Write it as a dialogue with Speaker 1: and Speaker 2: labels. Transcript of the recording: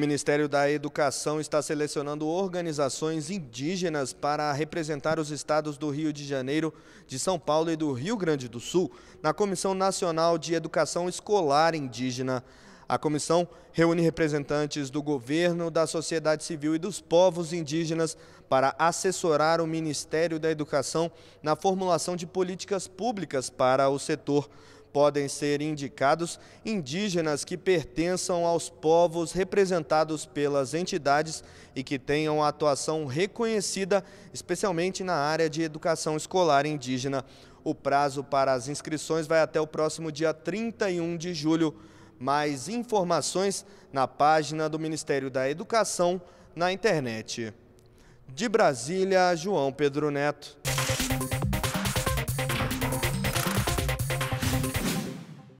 Speaker 1: Ministério da Educação está selecionando organizações indígenas para representar os estados do Rio de Janeiro, de São Paulo e do Rio Grande do Sul na Comissão Nacional de Educação Escolar Indígena. A comissão reúne representantes do governo, da sociedade civil e dos povos indígenas para assessorar o Ministério da Educação na formulação de políticas públicas para o setor. Podem ser indicados indígenas que pertençam aos povos representados pelas entidades e que tenham atuação reconhecida, especialmente na área de educação escolar indígena. O prazo para as inscrições vai até o próximo dia 31 de julho. Mais informações na página do Ministério da Educação na internet. De Brasília, João Pedro Neto.